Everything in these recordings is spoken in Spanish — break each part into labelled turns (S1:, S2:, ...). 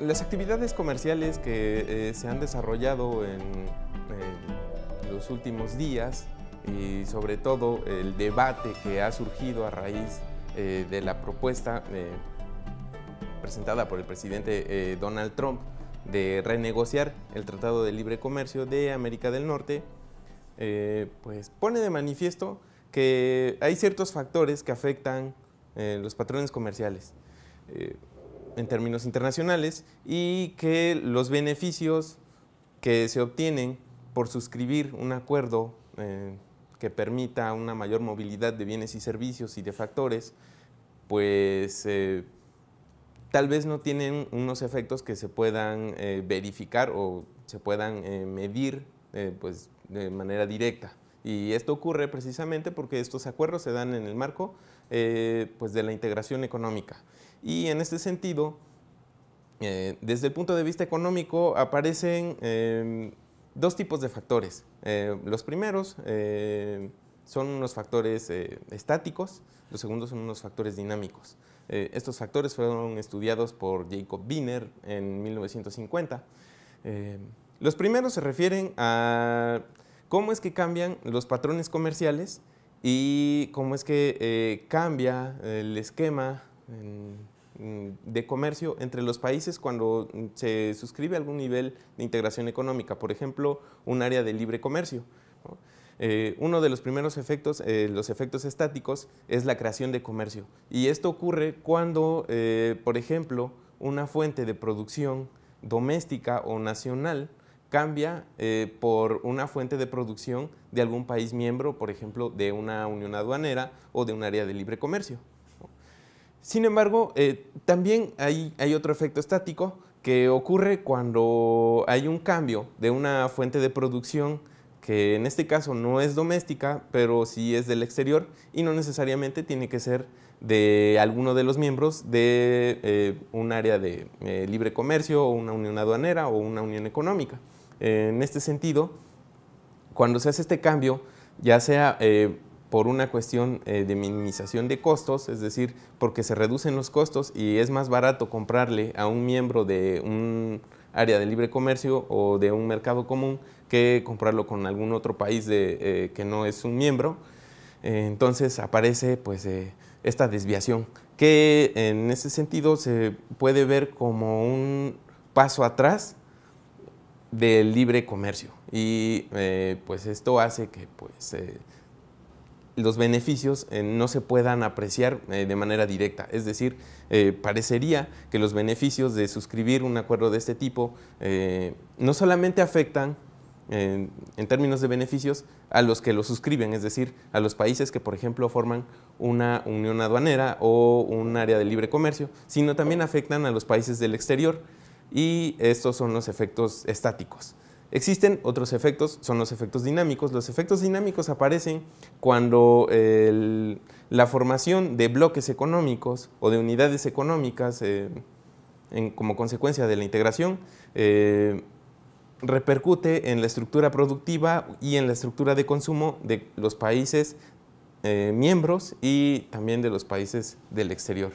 S1: las actividades comerciales que eh, se han desarrollado en, los últimos días y sobre todo el debate que ha surgido a raíz eh, de la propuesta eh, presentada por el presidente Donald Trump de renegociar el Tratado de Libre Comercio de América del Norte, pues pone de manifiesto que hay ciertos factores que afectan los patrones comerciales en términos internacionales y que los beneficios que se obtienen por suscribir un acuerdo eh, que permita una mayor movilidad de bienes y servicios y de factores, pues eh, tal vez no tienen unos efectos que se puedan eh, verificar o se puedan medir pues, de manera directa. Y esto ocurre precisamente porque estos acuerdos se dan en el marco eh, pues de la integración económica. Y en este sentido, eh, desde el punto de vista económico aparecen eh, dos tipos de factores. los primeros son unos factores estáticos, los segundos son unos factores dinámicos. estos factores fueron estudiados por Jacob Wiener en 1950. los primeros se refieren a cómo es que cambian los patrones comerciales y cómo es que eh, cambia el esquema de comercio entre los países cuando se suscribe algún nivel de integración económica, por ejemplo, un área de libre comercio. Eh, uno de los primeros efectos, eh, los efectos estáticos, es la creación de comercio. Y esto ocurre cuando, por ejemplo, una fuente de producción doméstica o nacional cambia eh, por una fuente de producción de algún país miembro, por ejemplo, de una unión aduanera o de un área de libre comercio. Sin embargo, eh, también hay, otro efecto estático que ocurre cuando hay un cambio de una fuente de producción que en este caso no es doméstica, pero sí es del exterior y no necesariamente tiene que ser de alguno de los miembros de eh, un área de libre comercio o una unión aduanera o una unión económica. En este sentido, cuando se hace este cambio, ya sea eh, por una cuestión eh, de minimización de costos, es decir, porque se reducen los costos y es más barato comprarle a un miembro de un área de libre comercio o de un mercado común que comprarlo con algún otro país eh, que no es un miembro. entonces aparece pues, esta desviación, que en ese sentido se puede ver como un paso atrás del libre comercio. Y eh, pues esto hace que pues, eh, los beneficios eh, no se puedan apreciar de manera directa. Es decir, parecería que los beneficios de suscribir un acuerdo de este tipo no solamente afectan en, términos de beneficios a los que lo suscriben, es decir, a los países que, por ejemplo, forman una unión aduanera o un área de libre comercio, sino también afectan a los países del exterior y estos son los efectos estáticos. Existen otros efectos, son los efectos dinámicos. Los efectos dinámicos aparecen cuando la formación de bloques económicos o de unidades económicas eh, como consecuencia de la integración eh, repercute en la estructura productiva y en la estructura de consumo de los países eh, miembros y también de los países del exterior.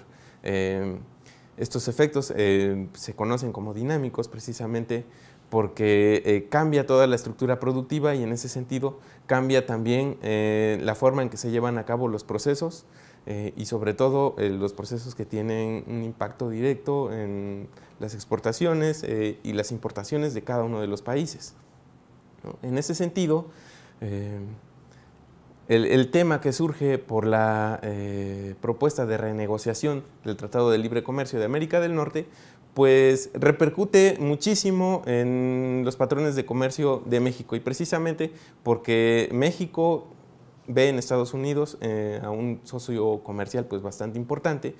S1: Estos efectos eh, se conocen como dinámicos precisamente porque eh, cambia toda la estructura productiva y en ese sentido cambia también eh, la forma en que se llevan a cabo los procesos y sobre todo los procesos que tienen un impacto directo en las exportaciones y las importaciones de cada uno de los países. En ese sentido, el, tema que surge por la eh, propuesta de renegociación del Tratado de Libre Comercio de América del Norte, pues repercute muchísimo en los patrones de comercio de México y precisamente porque México ve en Estados Unidos eh, a un socio comercial pues bastante importante.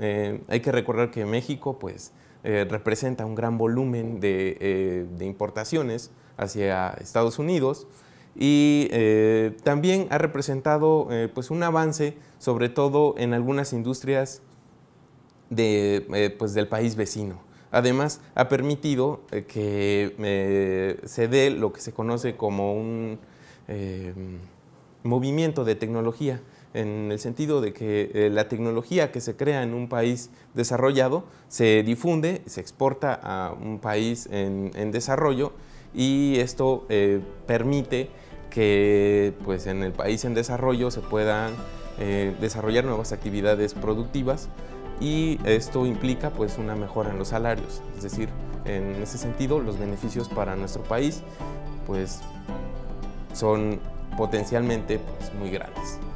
S1: Eh, hay que recordar que México pues representa un gran volumen de importaciones hacia Estados Unidos y eh, también ha representado eh, pues un avance, sobre todo en algunas industrias eh, pues, del país vecino. Además, ha permitido que se dé lo que se conoce como un movimiento de tecnología, en el sentido de que la tecnología que se crea en un país desarrollado se difunde, se exporta a un país en desarrollo y esto permite que pues, en el país en desarrollo se puedan eh, desarrollar nuevas actividades productivas y esto implica pues, una mejora en los salarios. Es decir, en ese sentido los beneficios para nuestro país pues, son potencialmente pues, muy grandes.